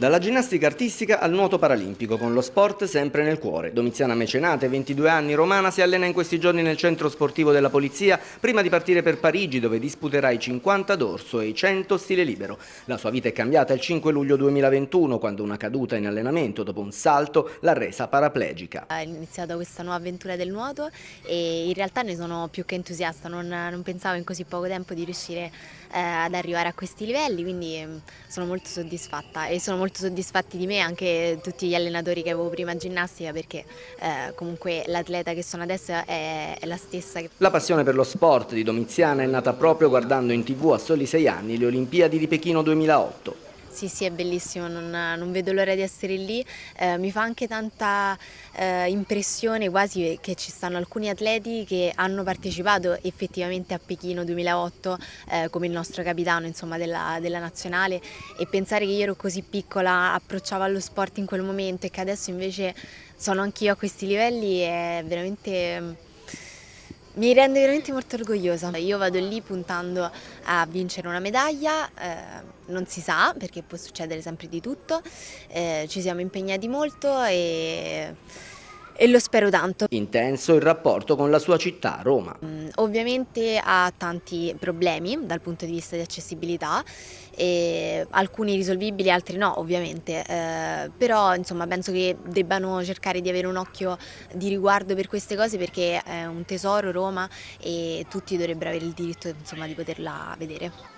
Dalla ginnastica artistica al nuoto paralimpico, con lo sport sempre nel cuore. Domiziana Mecenate, 22 anni, romana, si allena in questi giorni nel centro sportivo della Polizia prima di partire per Parigi, dove disputerà i 50 dorso e i 100 stile libero. La sua vita è cambiata il 5 luglio 2021, quando una caduta in allenamento dopo un salto l'ha resa paraplegica. È iniziata questa nuova avventura del nuoto e in realtà ne sono più che entusiasta, non, non pensavo in così poco tempo di riuscire eh, ad arrivare a questi livelli, quindi mm, sono molto soddisfatta e sono molto molto soddisfatti di me, anche tutti gli allenatori che avevo prima in ginnastica, perché eh, comunque l'atleta che sono adesso è, è la stessa. La passione per lo sport di Domiziana è nata proprio guardando in tv a soli sei anni le Olimpiadi di Pechino 2008. Sì, sì, è bellissimo, non, non vedo l'ora di essere lì. Eh, mi fa anche tanta eh, impressione quasi che ci stanno alcuni atleti che hanno partecipato effettivamente a Pechino 2008 eh, come il nostro capitano insomma, della, della, nazionale e pensare che io ero così piccola, approcciavo allo sport in quel momento e che adesso invece sono anch'io a questi livelli è veramente... Mi rende veramente molto orgogliosa. Io vado lì puntando a vincere una medaglia, eh, non si sa perché può succedere sempre di tutto, eh, ci siamo impegnati molto e e lo spero tanto. Intenso il rapporto con la sua città, Roma. Mm, ovviamente ha tanti problemi dal punto di vista di accessibilità, alcuni risolvibili, altri no ovviamente, eh, però insomma penso che debbano cercare di avere un occhio di riguardo per queste cose perché è un tesoro Roma e tutti dovrebbero avere il diritto insomma, di poterla vedere.